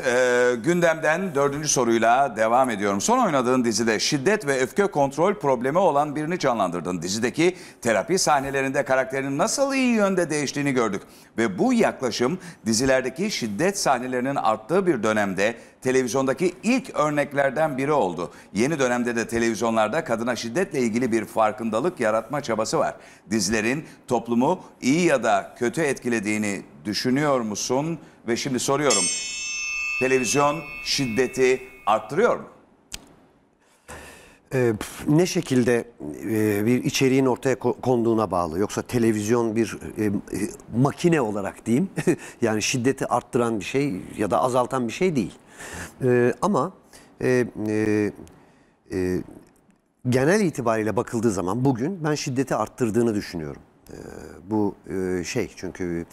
e, gündemden dördüncü soruyla devam ediyorum. Son oynadığın dizide şiddet ve öfke kontrol problemi olan birini canlandırdın. Dizideki terapi sahnelerinde karakterinin nasıl iyi yönde değiştiğini gördük. Ve bu yaklaşım dizilerdeki şiddet sahnelerinin arttığı bir dönemde televizyondaki ilk örneklerden biri oldu. Yeni dönemde de televizyonlarda kadına şiddetle ilgili bir farkındalık yaratma çabası var. Dizilerin toplumu iyi ya da kötü etkilediğini düşünüyor musun? Ve şimdi soruyorum televizyon şiddeti arttırıyor mu? Ee, ne şekilde e, bir içeriğin ortaya konduğuna bağlı. Yoksa televizyon bir e, e, makine olarak diyeyim. yani şiddeti arttıran bir şey ya da azaltan bir şey değil. Ee, ama genel itibariyle bakıldığı zaman bugün ben şiddeti arttırdığını düşünüyorum. Ee, bu şey çünkü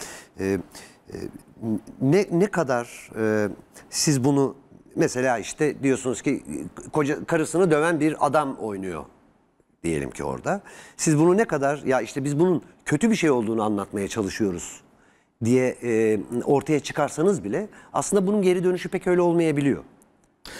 ne, ne kadar e, siz bunu mesela işte diyorsunuz ki koca karısını döven bir adam oynuyor diyelim ki orada. Siz bunu ne kadar ya işte biz bunun kötü bir şey olduğunu anlatmaya çalışıyoruz diye e, ortaya çıkarsanız bile aslında bunun geri dönüşü pek öyle olmayabiliyor.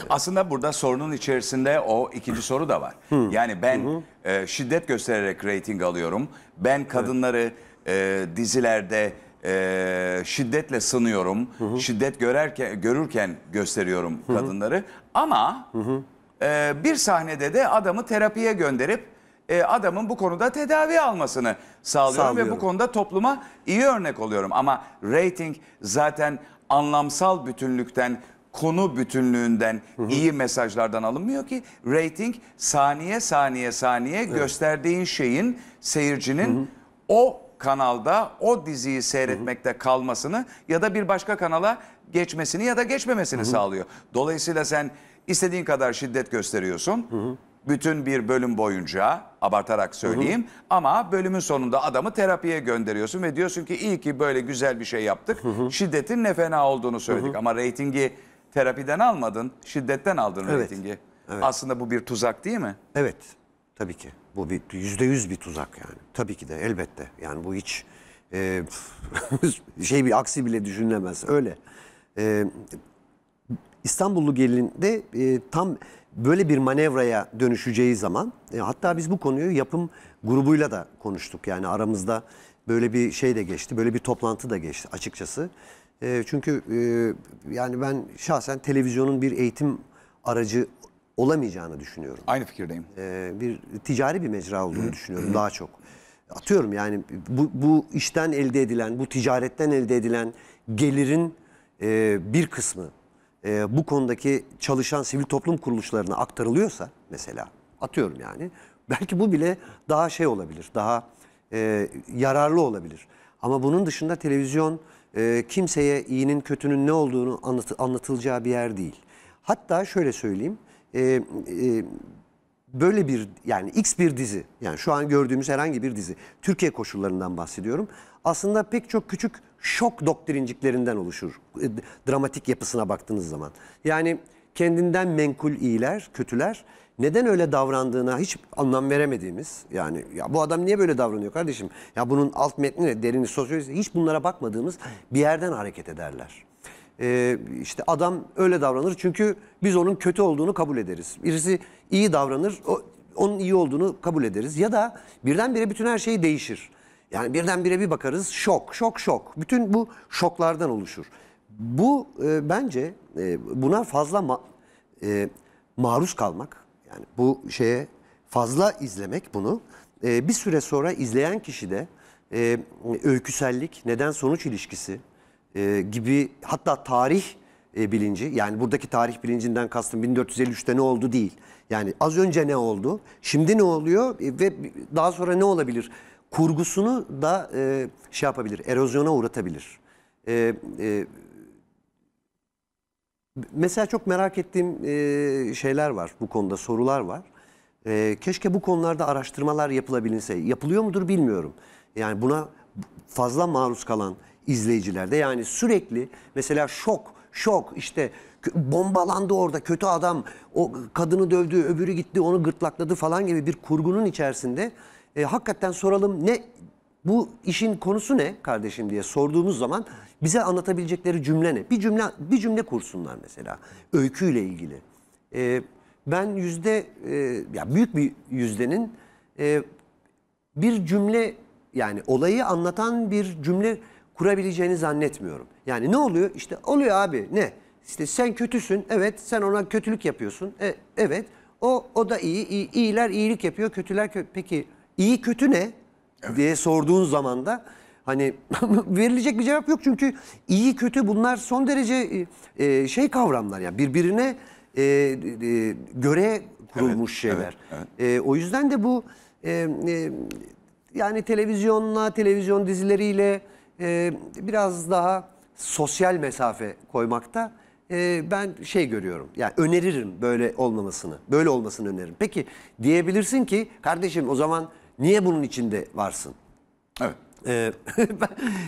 Aslında burada sorunun içerisinde o ikinci soru da var. Hı. Yani ben hı E, şiddet göstererek rating alıyorum. Ben kadınları evet. e, dizilerde e, şiddetle sınıyorum. Hı hı. Şiddet görerken görürken gösteriyorum hı hı. kadınları. Ama hı hı. E, bir sahnede de adamı terapiye gönderip e, adamın bu konuda tedavi almasını sağlıyorum, sağlıyorum ve bu konuda topluma iyi örnek oluyorum. Ama rating zaten anlamsal bütünlükten konu bütünlüğünden hı hı. iyi mesajlardan alınmıyor ki rating saniye saniye saniye evet. gösterdiğin şeyin seyircinin hı hı. o kanalda o diziyi seyretmekte Hı -hı. kalmasını ya da bir başka kanala geçmesini ya da geçmemesini Hı -hı. sağlıyor. Dolayısıyla sen istediğin kadar şiddet gösteriyorsun. Hı -hı. Bütün bir bölüm boyunca abartarak söyleyeyim hı hı. ama bölümün sonunda adamı terapiye gönderiyorsun ve diyorsun ki iyi ki böyle güzel bir şey yaptık. Hı hı. Şiddetin ne fena olduğunu söyledik hı hı. ama reytingi terapiden almadın, şiddetten aldın evet. reytingi. Evet. Aslında bu bir tuzak değil mi? Evet. Tabii ki. Bu bir yüzde yüz bir tuzak yani. Tabii ki de elbette. Yani bu hiç e, şey bir aksi bile düşünülemez. Öyle. E, İstanbullu gelinde e, tam böyle bir manevraya dönüşeceği zaman e, hatta biz bu konuyu yapım grubuyla da konuştuk. Yani aramızda böyle bir şey de geçti. Böyle bir toplantı da geçti açıkçası. E, çünkü e, yani ben şahsen televizyonun bir eğitim aracı olamayacağını düşünüyorum. Aynı fikirdeyim. Ee, bir ticari bir mecra olduğunu düşünüyorum daha çok. Atıyorum yani bu, bu işten elde edilen, bu ticaretten elde edilen gelirin e, bir kısmı e, bu konudaki çalışan sivil toplum kuruluşlarına aktarılıyorsa mesela atıyorum yani belki bu bile daha şey olabilir, daha e, yararlı olabilir. Ama bunun dışında televizyon e, kimseye iyinin kötünün ne olduğunu anlat, anlatılacağı bir yer değil. Hatta şöyle söyleyeyim e, e, böyle bir yani X bir dizi yani şu an gördüğümüz herhangi bir dizi Türkiye koşullarından bahsediyorum. Aslında pek çok küçük şok doktrinciklerinden oluşur e, dramatik yapısına baktığınız zaman. Yani kendinden menkul iyiler, kötüler neden öyle davrandığına hiç anlam veremediğimiz yani ya bu adam niye böyle davranıyor kardeşim? Ya bunun alt metni ne, derini sosyolojisi hiç bunlara bakmadığımız bir yerden hareket ederler e, işte adam öyle davranır çünkü biz onun kötü olduğunu kabul ederiz. Birisi iyi davranır, o, onun iyi olduğunu kabul ederiz. Ya da birdenbire bütün her şey değişir. Yani birdenbire bir bakarız şok, şok, şok. Bütün bu şoklardan oluşur. Bu e, bence e, buna fazla ma, e, maruz kalmak, yani bu şeye fazla izlemek bunu e, bir süre sonra izleyen kişi de e, öyküsellik, neden sonuç ilişkisi, e, gibi hatta tarih e, bilinci yani buradaki tarih bilincinden kastım 1453'te ne oldu değil. Yani az önce ne oldu, şimdi ne oluyor e, ve daha sonra ne olabilir kurgusunu da e, şey yapabilir, erozyona uğratabilir. E, e, mesela çok merak ettiğim e, şeyler var bu konuda, sorular var. E, keşke bu konularda araştırmalar yapılabilse. Yapılıyor mudur bilmiyorum. Yani buna fazla maruz kalan izleyicilerde. Yani sürekli mesela şok, şok işte bombalandı orada kötü adam o kadını dövdü öbürü gitti onu gırtlakladı falan gibi bir kurgunun içerisinde e, hakikaten soralım ne bu işin konusu ne kardeşim diye sorduğumuz zaman bize anlatabilecekleri cümle ne? Bir cümle bir cümle kursunlar mesela öyküyle ilgili. E, ben yüzde e, ya büyük bir yüzdenin e, bir cümle yani olayı anlatan bir cümle kurabileceğini zannetmiyorum. Yani ne oluyor? İşte oluyor abi ne? İşte sen kötüsün. Evet sen ona kötülük yapıyorsun. E, evet o o da iyi, iyi. İyiler iyilik yapıyor. Kötüler kö peki iyi kötü ne? Evet. diye sorduğun zaman da hani verilecek bir cevap yok çünkü iyi kötü bunlar son derece e, şey kavramlar yani birbirine e, e, göre kurulmuş evet, şeyler. Evet, evet. E, o yüzden de bu e, e, yani televizyonla, televizyon dizileriyle e, biraz daha sosyal mesafe koymakta e, ben şey görüyorum. Yani öneririm böyle olmamasını. Böyle olmasını öneririm. Peki diyebilirsin ki kardeşim o zaman niye bunun içinde varsın? Evet. E,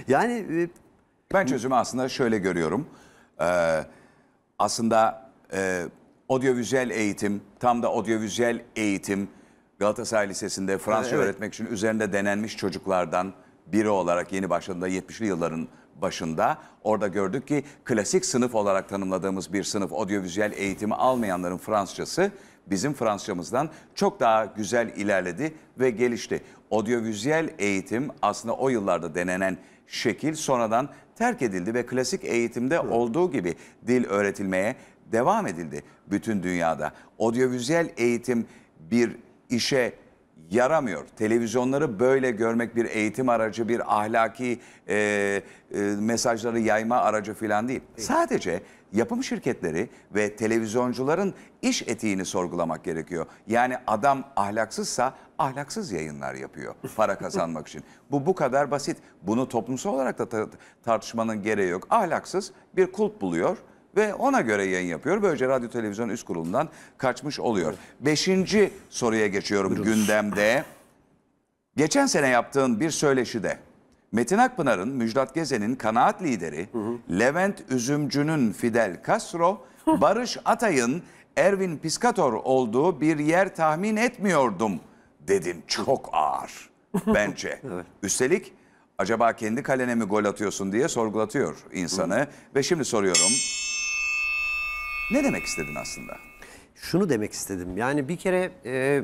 yani e, ben çözümü aslında şöyle görüyorum. Ee, aslında e, audiovizüel eğitim, tam da audiovizüel eğitim Galatasaray Lisesi'nde Fransız evet. öğretmek için üzerinde denenmiş çocuklardan biri olarak yeni başladığında 70'li yılların başında orada gördük ki klasik sınıf olarak tanımladığımız bir sınıf audiovizüel eğitimi almayanların Fransızcası bizim Fransızcamızdan çok daha güzel ilerledi ve gelişti. Audiovizüel eğitim aslında o yıllarda denenen şekil sonradan terk edildi ve klasik eğitimde evet. olduğu gibi dil öğretilmeye devam edildi bütün dünyada. Audiovizüel eğitim bir işe yaramıyor. Televizyonları böyle görmek bir eğitim aracı, bir ahlaki e, e, mesajları yayma aracı falan değil. Evet. Sadece yapım şirketleri ve televizyoncuların iş etiğini sorgulamak gerekiyor. Yani adam ahlaksızsa ahlaksız yayınlar yapıyor para kazanmak için. Bu bu kadar basit. Bunu toplumsal olarak da tartışmanın gereği yok. Ahlaksız bir kulp buluyor ve ona göre yayın yapıyor. Böylece radyo televizyon üst kurulundan kaçmış oluyor. Beşinci soruya geçiyorum gündemde. Geçen sene yaptığın bir söyleşide Metin Akpınar'ın, Müjdat Gezen'in kanaat lideri, Levent Üzümcü'nün Fidel Castro, Barış Atay'ın Ervin Piskator olduğu bir yer tahmin etmiyordum dedin. Çok ağır bence. Üstelik acaba kendi kalene mi gol atıyorsun diye sorgulatıyor insanı. Ve şimdi soruyorum. Ne demek istedin aslında? Şunu demek istedim. Yani bir kere e,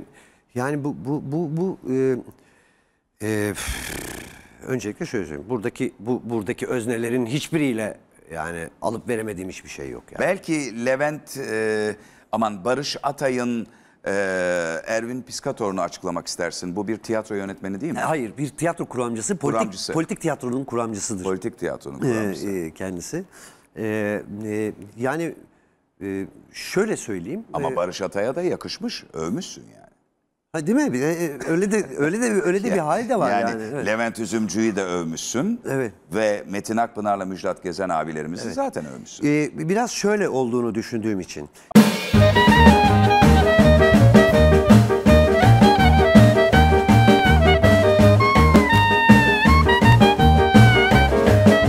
yani bu bu bu bu e, e, öncelikle şöyle söyleyeyim. Buradaki bu buradaki öznelerin hiçbiriyle yani alıp veremediğim hiçbir şey yok yani. Belki Levent e, aman Barış Atay'ın e, Ervin Piskator'unu açıklamak istersin. Bu bir tiyatro yönetmeni değil mi? E, hayır, bir tiyatro kuramcısı, politik kuramcısı. politik tiyatronun kuramcısıdır. Politik tiyatronun e, kuramcısı. Ee, e, kendisi. Ee, e, yani ee, şöyle söyleyeyim. Ama ee, Barış Atay'a da yakışmış, övmüşsün yani. Ha değil mi? Bir e, e, öyle de öyle de öyle de bir hali de var yani. yani evet. Levent Üzümcü'yü de övmüşsün. Evet. Ve Metin Akpınar'la Müjdat Gezen abilerimizi evet. zaten övmüşsün. Ee, biraz şöyle olduğunu düşündüğüm için.